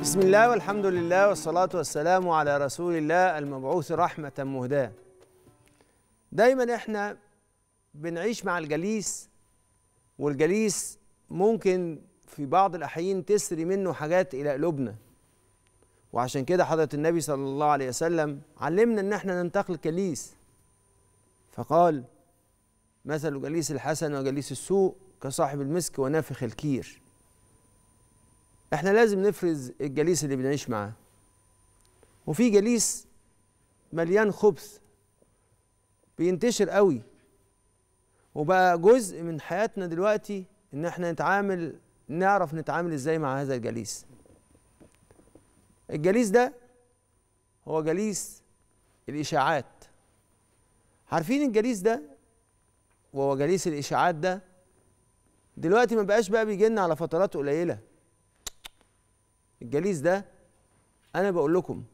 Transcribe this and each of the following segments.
بسم الله والحمد لله والصلاة والسلام على رسول الله المبعوث رحمة مهداة دايما احنا بنعيش مع الجليس والجليس ممكن في بعض الأحيان تسري منه حاجات إلى قلوبنا وعشان كده حضرة النبي صلى الله عليه وسلم علمنا ان احنا ننتقل جليس فقال مثل جليس الحسن وجليس السوء كصاحب المسك ونافخ الكير احنا لازم نفرز الجليس اللي بنعيش معاه وفي جليس مليان خبث بينتشر قوي وبقى جزء من حياتنا دلوقتي ان احنا نتعامل نعرف نتعامل ازاي مع هذا الجليس الجليس ده هو جليس الاشاعات عارفين الجليس ده وهو جليس الاشاعات ده دلوقتي ما بقاش بقى بيجي لنا على فترات قليله الجليس ده انا بقول لكم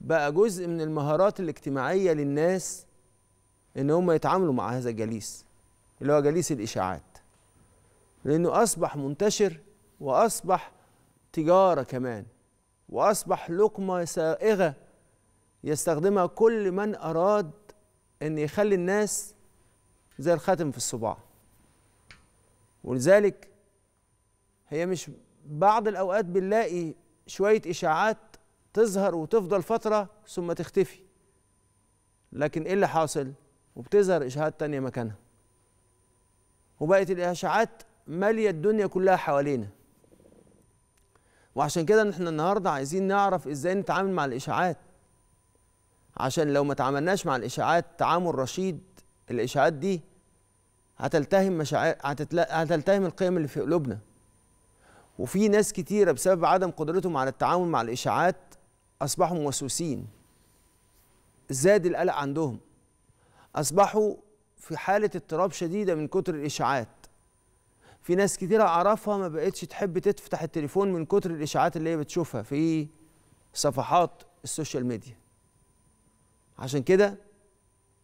بقى جزء من المهارات الاجتماعيه للناس ان هم يتعاملوا مع هذا الجليس اللي هو جليس الاشاعات لانه اصبح منتشر واصبح تجاره كمان واصبح لقمه سائغه يستخدمها كل من اراد ان يخلي الناس زي الخاتم في الصباع ولذلك هي مش بعض الاوقات بنلاقي شوية إشاعات تظهر وتفضل فترة ثم تختفي لكن إيه اللي حاصل؟ وبتظهر إشاعات تانية مكانها وبقت الإشاعات مالية الدنيا كلها حوالينا وعشان كده احنا النهارده عايزين نعرف ازاي نتعامل مع الاشاعات عشان لو ما تعاملناش مع الاشاعات تعامل رشيد الاشاعات دي هتلتهم مشاعر هتتل... هتلتهم القيم اللي في قلوبنا وفي ناس كتيرة بسبب عدم قدرتهم على التعامل مع الإشاعات أصبحوا موسوسين زاد القلق عندهم أصبحوا في حالة اضطراب شديدة من كتر الإشاعات في ناس كتيرة أعرفها ما بقتش تحب تفتح التليفون من كتر الإشاعات اللي هي بتشوفها في صفحات السوشيال ميديا عشان كده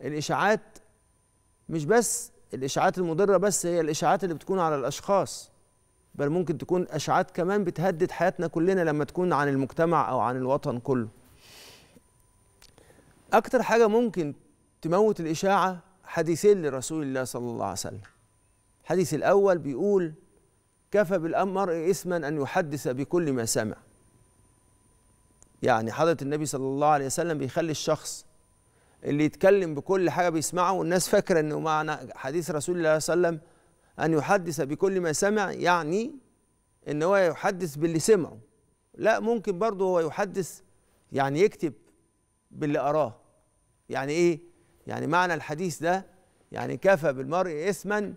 الإشاعات مش بس الإشاعات المضرة بس هي الإشاعات اللي بتكون على الأشخاص بل ممكن تكون اشاعات كمان بتهدد حياتنا كلنا لما تكون عن المجتمع او عن الوطن كله اكتر حاجه ممكن تموت الاشاعه حديثين لرسول الله صلى الله عليه وسلم الحديث الاول بيقول كفى بالمرء اثما ان يحدث بكل ما سمع يعني حضره النبي صلى الله عليه وسلم بيخلي الشخص اللي يتكلم بكل حاجه بيسمعه والناس فاكره انه معنى حديث رسول الله صلى الله عليه وسلم أن يحدث بكل ما سمع يعني إن هو يحدث باللي سمعه لا ممكن برضه هو يحدث يعني يكتب باللي أراه يعني إيه؟ يعني معنى الحديث ده يعني كفى بالمرء إثما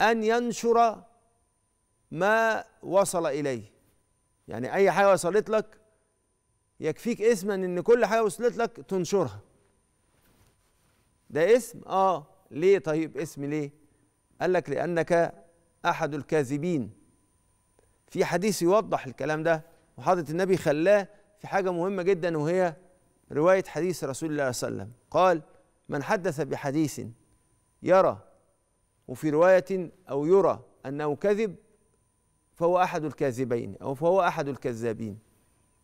أن ينشر ما وصل إليه يعني أي حاجة وصلت لك يكفيك إثما إن كل حاجة وصلت لك تنشرها ده اسم آه ليه طيب اسم ليه قال لك لأنك أحد الكاذبين في حديث يوضح الكلام ده وحضرة النبي خلاه في حاجة مهمة جدا وهي رواية حديث رسول الله صلى الله عليه وسلم قال من حدث بحديث يرى وفي رواية أو يرى أنه كذب فهو أحد الكاذبين أو فهو أحد الكذابين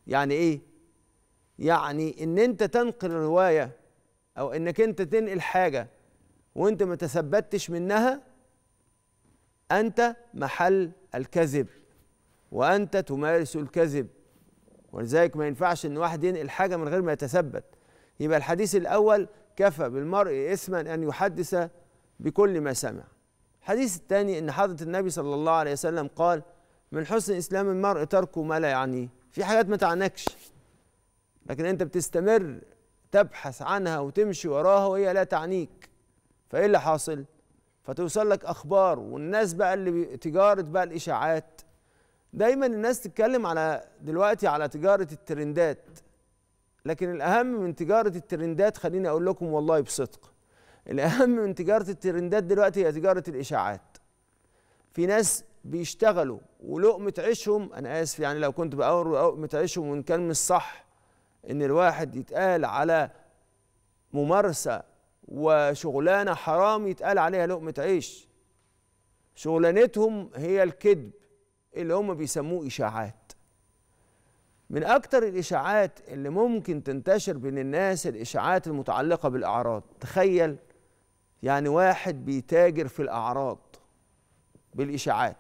يعني إيه؟ يعني إن أنت تنقل رواية أو إنك أنت تنقل حاجة وأنت ما تثبتش منها أنت محل الكذب وأنت تمارس الكذب ولذلك ما ينفعش أن واحد ينقل حاجة من غير ما يتثبت يبقى الحديث الأول كفى بالمرء إثما أن يحدث بكل ما سمع الحديث الثاني أن حضرة النبي صلى الله عليه وسلم قال من حسن إسلام المرء تركه ما لا يعنيه في حاجات ما تعنكش لكن أنت بتستمر تبحث عنها وتمشي وراها وهي لا تعنيك فإيه اللي حاصل؟ فتوصل لك اخبار والناس بقى اللي تجاره بقى الاشاعات دايما الناس تتكلم على دلوقتي على تجاره الترندات لكن الاهم من تجاره الترندات خليني اقول لكم والله بصدق الاهم من تجاره الترندات دلوقتي هي تجاره الاشاعات في ناس بيشتغلوا ولقمه عيشهم انا اسف يعني لو كنت بقول لقمه عيشهم وان كان مش صح ان الواحد يتقال على ممارسه وشغلانه حرام يتقال عليها لقمه عيش شغلانتهم هي الكذب اللي هم بيسموه اشاعات من اكتر الاشاعات اللي ممكن تنتشر بين الناس الاشاعات المتعلقه بالاعراض تخيل يعني واحد بيتاجر في الاعراض بالاشاعات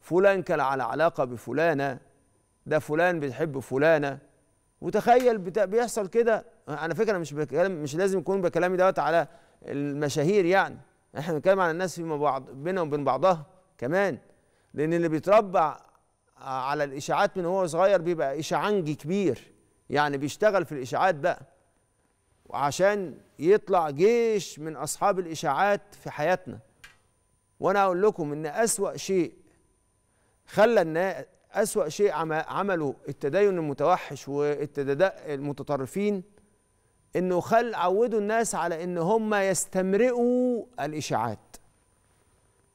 فلان كان على علاقه بفلانه ده فلان بيحب فلانه وتخيل بيحصل كده على فكره مش بكلام مش لازم يكون بكلامي دوت على المشاهير يعني احنا بنتكلم على الناس فيما بعض بينا وبين بعضها كمان لان اللي بيتربع على الاشاعات من هو صغير بيبقى اشعنجي كبير يعني بيشتغل في الاشاعات بقى وعشان يطلع جيش من اصحاب الاشاعات في حياتنا وانا اقول لكم ان اسوا شيء خلى الناس اسوا شيء عمله التدين المتوحش والتداء المتطرفين انه خل عودوا الناس على ان هم يستمرئوا الاشاعات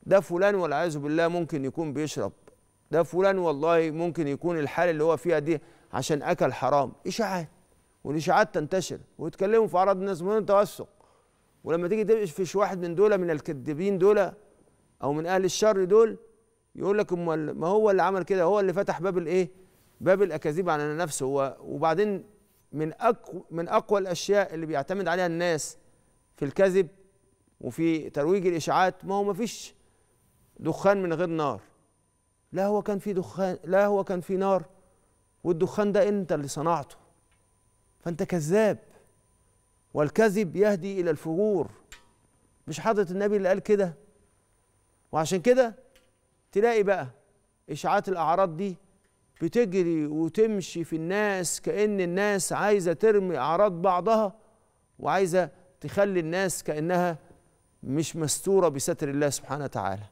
ده فلان والعياذ بالله ممكن يكون بيشرب ده فلان والله ممكن يكون الحال اللي هو فيها دي عشان اكل حرام اشاعات والاشاعات تنتشر ويتكلموا في اعراض الناس من التوثق توثق ولما تيجي فيش واحد من دول من الكذبين دول او من اهل الشر دول يقول لك ما هو اللي عمل كده هو اللي فتح باب الايه باب الاكاذيب على نفسه هو وبعدين من اقوى من اقوى الاشياء اللي بيعتمد عليها الناس في الكذب وفي ترويج الاشاعات ما هو ما فيش دخان من غير نار لا هو كان في دخان لا هو كان في نار والدخان ده انت اللي صنعته فانت كذاب والكذب يهدي الى الفجور مش حضره النبي اللي قال كده وعشان كده تلاقي بقى اشاعات الاعراض دي بتجري وتمشي في الناس كأن الناس عايزة ترمي أعراض بعضها وعايزة تخلي الناس كأنها مش مستورة بستر الله سبحانه وتعالى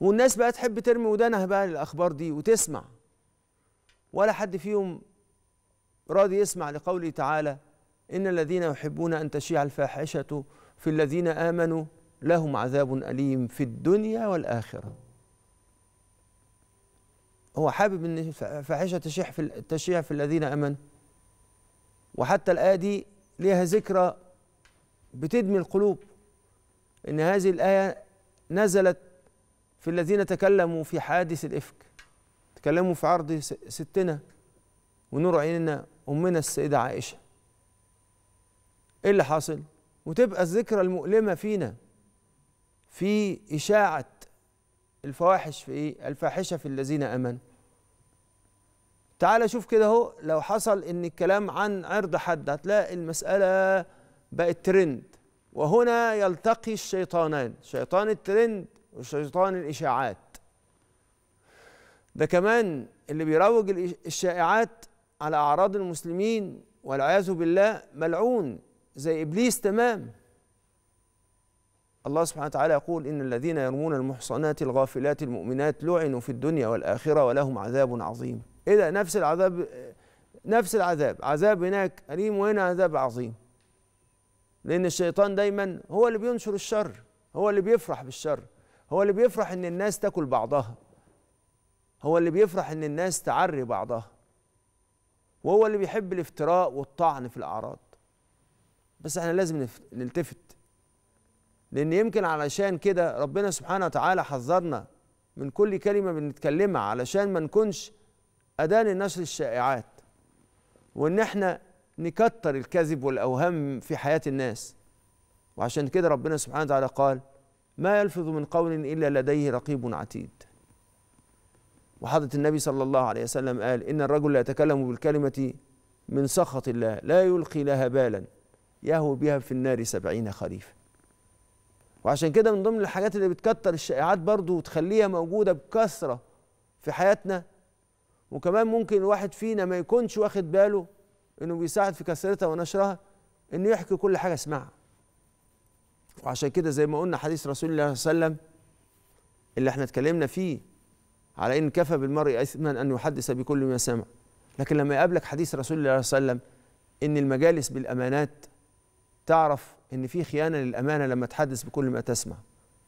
والناس بقى تحب ترمي ودانها بقى للأخبار دي وتسمع ولا حد فيهم راضي يسمع لقوله تعالى إن الذين يحبون أن تشيع الفاحشة في الذين آمنوا لهم عذاب أليم في الدنيا والآخرة هو حابب ان الفاحشه تشيع في تشيع في الذين امنوا وحتى الايه دي ليها ذكرى بتدمي القلوب ان هذه الايه نزلت في الذين تكلموا في حادث الافك تكلموا في عرض ستنا ونور عيننا امنا السيده عائشه ايه اللي حاصل وتبقى الذكرى المؤلمه فينا في اشاعه الفواحش في ايه الفاحشه في الذين امنوا تعال شوف كده اهو لو حصل ان الكلام عن عرض حد هتلاقي المساله بقت ترند وهنا يلتقي الشيطانان شيطان الترند وشيطان الاشاعات ده كمان اللي بيروج الشائعات على اعراض المسلمين والعياذ بالله ملعون زي ابليس تمام الله سبحانه وتعالى يقول إن الذين يرمون المحصنات الغافلات المؤمنات لعنوا في الدنيا والآخرة ولهم عذاب عظيم إذا نفس العذاب نفس العذاب عذاب هناك أليم وهنا عذاب عظيم لأن الشيطان دايما هو اللي بينشر الشر هو اللي بيفرح بالشر هو اللي بيفرح إن الناس تاكل بعضها هو اللي بيفرح إن الناس تعري بعضها وهو اللي بيحب الافتراء والطعن في الأعراض بس احنا لازم نلتفت لأن يمكن علشان كده ربنا سبحانه وتعالى حذرنا من كل كلمة بنتكلمها علشان ما نكونش أداة لنشر الشائعات وإن إحنا نكتر الكذب والأوهام في حياة الناس وعشان كده ربنا سبحانه وتعالى قال ما يلفظ من قول إلا لديه رقيب عتيد وحضرة النبي صلى الله عليه وسلم قال إن الرجل لا يتكلم بالكلمة من سخط الله لا يلقي لها بالا يهوي بها في النار سبعين خريفاً وعشان كده من ضمن الحاجات اللي بتكتر الشائعات برضو وتخليها موجودة بكثرة في حياتنا وكمان ممكن الواحد فينا ما يكونش واخد باله انه بيساعد في كثرتها ونشرها انه يحكي كل حاجة سمعها وعشان كده زي ما قلنا حديث رسول الله صلى الله عليه وسلم اللي احنا اتكلمنا فيه على ان كفى بالمرء اثما ان يحدث بكل ما سمع لكن لما يقابلك حديث رسول الله صلى الله عليه وسلم ان المجالس بالامانات تعرف ان في خيانه للامانه لما تحدث بكل ما تسمع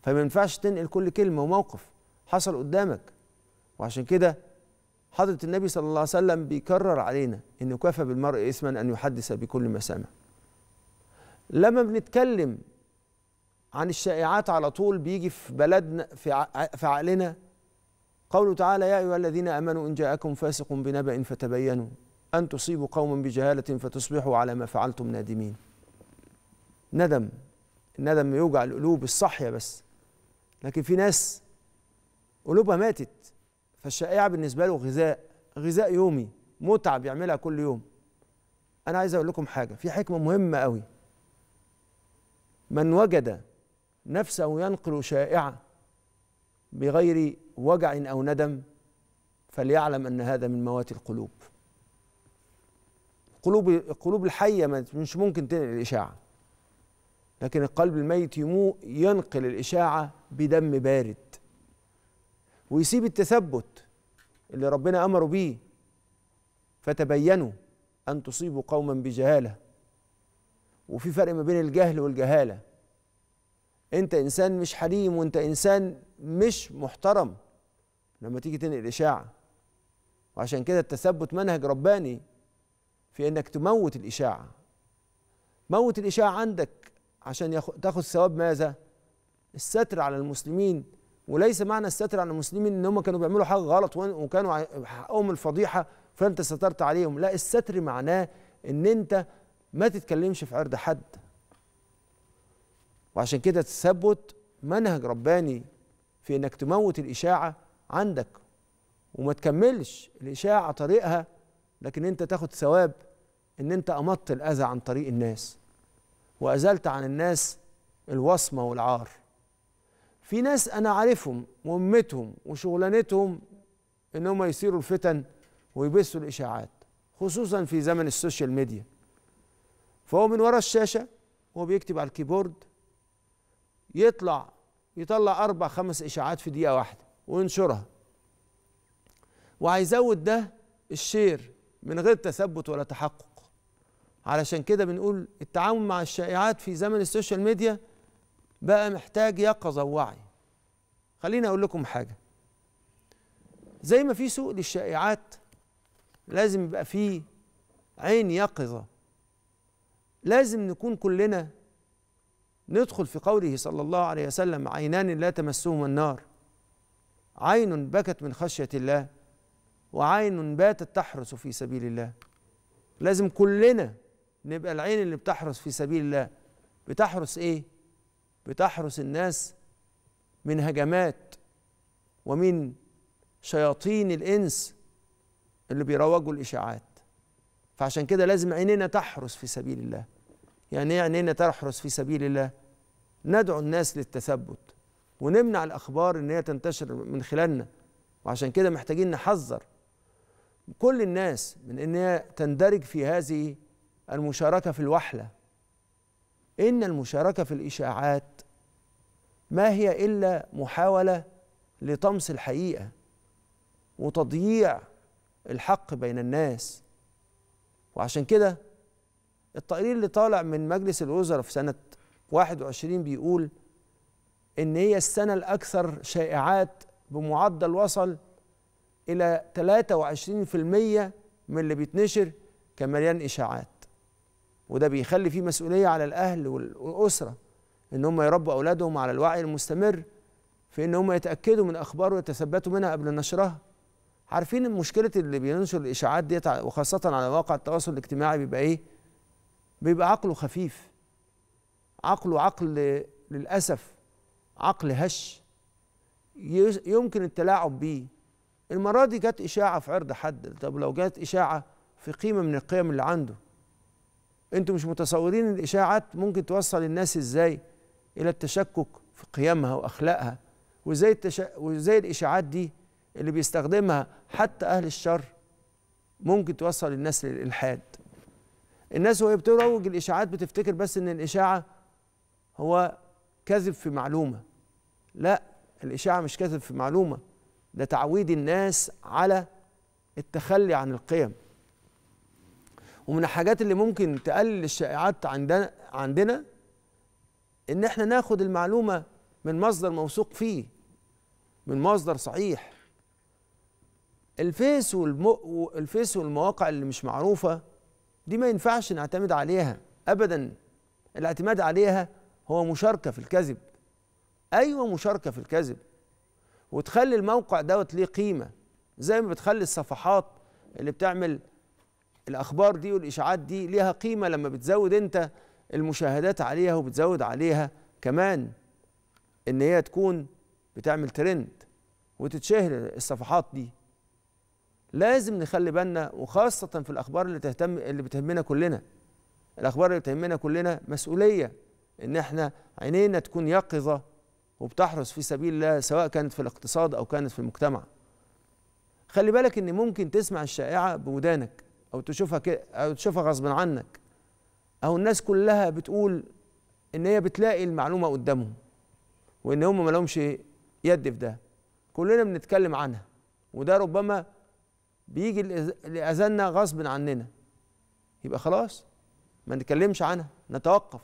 فما ينفعش تنقل كل كلمه وموقف حصل قدامك وعشان كده حضره النبي صلى الله عليه وسلم بيكرر علينا انه كفى بالمرء اثما ان يحدث بكل ما سمع لما بنتكلم عن الشائعات على طول بيجي في بلدنا في في عقلنا قوله تعالى يا ايها الذين امنوا ان جاءكم فاسق بنبأ فتبينوا ان تصيبوا قوما بجهاله فتصبحوا على ما فعلتم نادمين ندم الندم يوجع القلوب الصاحية بس لكن في ناس قلوبها ماتت فالشائعة بالنسبة له غذاء غذاء يومي متعة بيعملها كل يوم أنا عايز أقول لكم حاجة في حكمة مهمة قوي من وجد نفسه ينقل شائعة بغير وجع أو ندم فليعلم أن هذا من موات القلوب القلوب القلوب الحية مش ممكن تنقل الإشاعة لكن القلب الميت يمو ينقل الإشاعة بدم بارد ويسيب التثبت اللي ربنا أمره بيه فتبينوا أن تصيبوا قوما بجهالة وفي فرق ما بين الجهل والجهالة أنت إنسان مش حليم وأنت إنسان مش محترم لما تيجي تنقل إشاعة وعشان كده التثبت منهج رباني في أنك تموت الإشاعة موت الإشاعة عندك عشان تاخد ثواب ماذا؟ الستر على المسلمين وليس معنى الستر على المسلمين ان هم كانوا بيعملوا حاجه غلط وكانوا حقهم الفضيحه فانت سترت عليهم لا الستر معناه ان انت ما تتكلمش في عرض حد وعشان كده تثبت منهج رباني في انك تموت الاشاعه عندك وما تكملش الاشاعه طريقها لكن انت تاخد ثواب ان انت امضت الاذى عن طريق الناس وأزلت عن الناس الوصمة والعار في ناس أنا عارفهم مهمتهم وشغلانتهم إن هم يثيروا الفتن ويبثوا الإشاعات خصوصا في زمن السوشيال ميديا فهو من ورا الشاشة وهو بيكتب على الكيبورد يطلع يطلع أربع خمس إشاعات في دقيقة واحدة وينشرها وعايزود ده الشير من غير تثبت ولا تحقق علشان كده بنقول التعامل مع الشائعات في زمن السوشيال ميديا بقى محتاج يقظة ووعي خليني أقول لكم حاجة زي ما في سوق للشائعات لازم يبقى فيه عين يقظة لازم نكون كلنا ندخل في قوله صلى الله عليه وسلم عينان لا تمسهما النار عين بكت من خشية الله وعين باتت تحرس في سبيل الله لازم كلنا نبقى العين اللي بتحرس في سبيل الله بتحرس ايه بتحرس الناس من هجمات ومن شياطين الانس اللي بيروجوا الاشاعات فعشان كده لازم عينينا تحرس في سبيل الله يعني ايه عينينا تحرس في سبيل الله ندعو الناس للتثبت ونمنع الاخبار ان هي تنتشر من خلالنا وعشان كده محتاجين نحذر كل الناس من ان هي تندرج في هذه المشاركة في الوحلة إن المشاركة في الإشاعات ما هي إلا محاولة لطمس الحقيقة وتضييع الحق بين الناس وعشان كده التقرير اللي طالع من مجلس الوزراء في سنة 21 بيقول إن هي السنة الأكثر شائعات بمعدل وصل إلى 23% من اللي بيتنشر كمليان إشاعات وده بيخلي فيه مسؤولية على الأهل والأسرة إن هم يربوا أولادهم على الوعي المستمر في إن هم يتأكدوا من أخبار ويتثبتوا منها قبل نشرها عارفين مشكلة اللي بينشر الإشاعات ديت وخاصة على مواقع التواصل الاجتماعي بيبقى إيه؟ بيبقى عقله خفيف عقله عقل للأسف عقل هش يمكن التلاعب بيه المرة دي جت إشاعة في عرض حد طب لو جت إشاعة في قيمة من القيم اللي عنده انتوا مش متصورين الاشاعات ممكن توصل الناس ازاي الى التشكك في قيمها واخلاقها وازاي التش... وازاي الاشاعات دي اللي بيستخدمها حتى اهل الشر ممكن توصل الناس للالحاد الناس وهي بتروج الاشاعات بتفتكر بس ان الاشاعه هو كذب في معلومه لا الاشاعه مش كذب في معلومه ده تعويد الناس على التخلي عن القيم ومن الحاجات اللي ممكن تقلل الشائعات عندنا عندنا ان احنا ناخد المعلومه من مصدر موثوق فيه من مصدر صحيح الفيس والمو... الفيس والمواقع اللي مش معروفه دي ما ينفعش نعتمد عليها ابدا الاعتماد عليها هو مشاركه في الكذب ايوه مشاركه في الكذب وتخلي الموقع دوت ليه قيمه زي ما بتخلي الصفحات اللي بتعمل الاخبار دي والاشاعات دي ليها قيمه لما بتزود انت المشاهدات عليها وبتزود عليها كمان ان هي تكون بتعمل ترند وتتشهر الصفحات دي لازم نخلي بالنا وخاصه في الاخبار اللي تهتم اللي بتهمنا كلنا الاخبار اللي بتهمنا كلنا مسؤوليه ان احنا عينينا تكون يقظه وبتحرص في سبيل الله سواء كانت في الاقتصاد او كانت في المجتمع خلي بالك ان ممكن تسمع الشائعه بودانك او تشوفها كده او تشوفها غصب عنك او الناس كلها بتقول ان هي بتلاقي المعلومه قدامهم وان هم ما لهمش يد في ده كلنا بنتكلم عنها وده ربما بيجي لاذاننا غصب عننا يبقى خلاص ما نتكلمش عنها نتوقف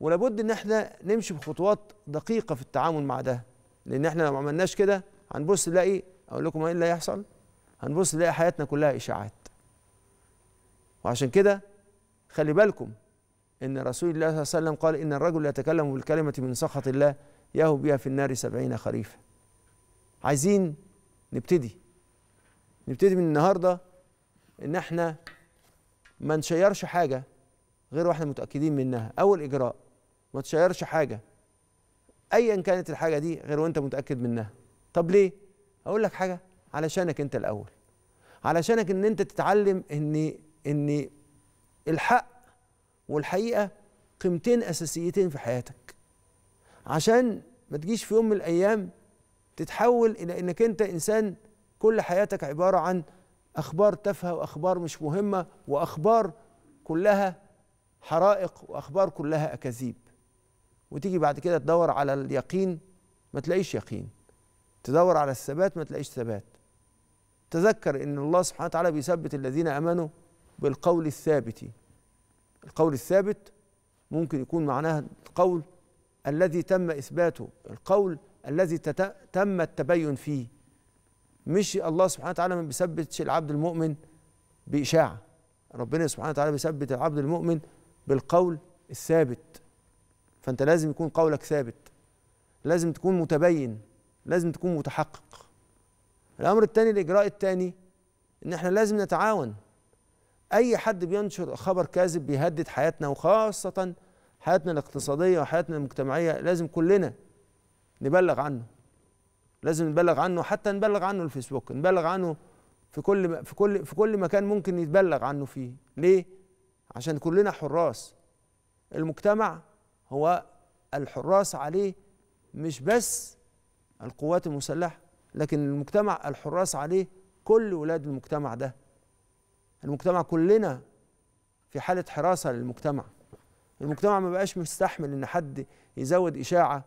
ولابد ان احنا نمشي بخطوات دقيقه في التعامل مع ده لان احنا لو ما عملناش كده هنبص نلاقي اقول لكم ايه اللي هيحصل هنبص نلاقي حياتنا كلها إشاعات وعشان كده خلي بالكم إن رسول الله صلى الله عليه وسلم قال إن الرجل يتكلم بالكلمة من سخط الله يهو بها في النار سبعين خريفا عايزين نبتدي نبتدي من النهارده ان احنا ما نشيرش حاجه غير واحنا متاكدين منها اول اجراء ما تشيرش حاجه ايا كانت الحاجه دي غير وانت متاكد منها طب ليه اقول لك حاجه علشانك انت الاول علشانك ان انت تتعلم ان ان الحق والحقيقه قيمتين اساسيتين في حياتك عشان ما تجيش في يوم من الايام تتحول الى انك انت انسان كل حياتك عباره عن اخبار تافهه واخبار مش مهمه واخبار كلها حرائق واخبار كلها اكاذيب وتيجي بعد كده تدور على اليقين ما تلاقيش يقين تدور على الثبات ما تلاقيش ثبات تذكر ان الله سبحانه وتعالى بيثبت الذين امنوا بالقول الثابت القول الثابت ممكن يكون معناها القول الذي تم اثباته القول الذي تم التبين فيه مش الله سبحانه وتعالى ما بيثبتش العبد المؤمن بإشاعة ربنا سبحانه وتعالى بيثبت العبد المؤمن بالقول الثابت فأنت لازم يكون قولك ثابت لازم تكون متبين لازم تكون متحقق الامر الثاني الاجراء الثاني ان احنا لازم نتعاون اي حد بينشر خبر كاذب بيهدد حياتنا وخاصه حياتنا الاقتصاديه وحياتنا المجتمعيه لازم كلنا نبلغ عنه لازم نبلغ عنه حتى نبلغ عنه الفيسبوك نبلغ عنه في كل في كل في كل مكان ممكن يتبلغ عنه فيه ليه عشان كلنا حراس المجتمع هو الحراس عليه مش بس القوات المسلحه لكن المجتمع الحراس عليه كل ولاد المجتمع ده المجتمع كلنا في حالة حراسة للمجتمع المجتمع ما بقاش مستحمل ان حد يزود إشاعة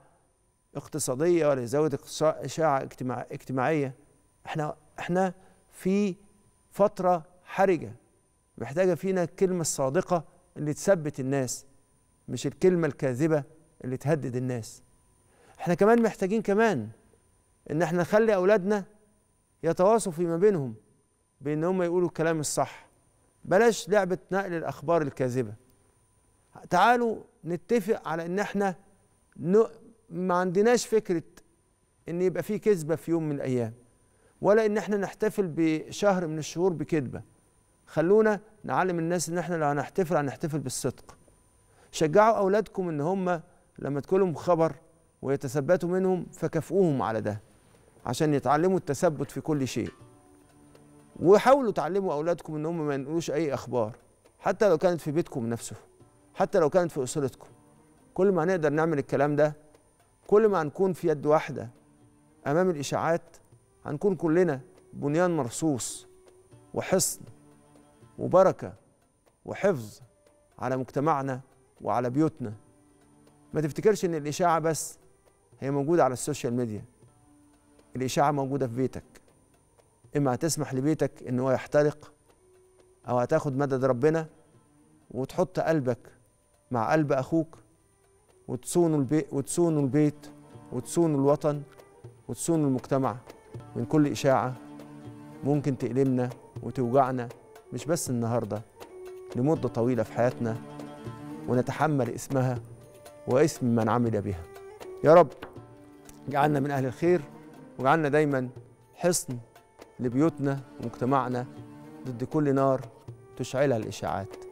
اقتصادية ولا يزود إشاعة اجتماعية احنا احنا في فترة حرجة محتاجة فينا الكلمة الصادقة اللي تثبت الناس مش الكلمة الكاذبة اللي تهدد الناس احنا كمان محتاجين كمان ان احنا نخلي اولادنا يتواصوا فيما بينهم بان هم يقولوا الكلام الصح بلاش لعبه نقل الاخبار الكاذبه تعالوا نتفق على ان احنا ن... ما عندناش فكره ان يبقى في كذبه في يوم من الايام ولا ان احنا نحتفل بشهر من الشهور بكذبه خلونا نعلم الناس ان احنا لو هنحتفل هنحتفل بالصدق شجعوا اولادكم ان هم لما تكون لهم خبر ويتثبتوا منهم فكافئوهم على ده عشان يتعلموا التثبت في كل شيء وحاولوا تعلموا أولادكم إن هم ما ينقلوش أي أخبار حتى لو كانت في بيتكم نفسه حتى لو كانت في أسرتكم كل ما هنقدر نعمل الكلام ده كل ما هنكون في يد واحدة أمام الإشاعات هنكون كلنا بنيان مرصوص وحصن وبركة وحفظ على مجتمعنا وعلى بيوتنا ما تفتكرش ان الاشاعه بس هي موجوده على السوشيال ميديا الإشاعة موجودة في بيتك إما هتسمح لبيتك إن هو يحترق أو هتاخد مدد ربنا وتحط قلبك مع قلب أخوك وتصونوا البيت وتصونوا البيت وتصونوا الوطن وتصونوا المجتمع من كل إشاعة ممكن تألمنا وتوجعنا مش بس النهاردة لمدة طويلة في حياتنا ونتحمل اسمها واسم من عمل بها يا رب جعلنا من أهل الخير واجعلنا دايما حصن لبيوتنا ومجتمعنا ضد كل نار تشعلها الإشاعات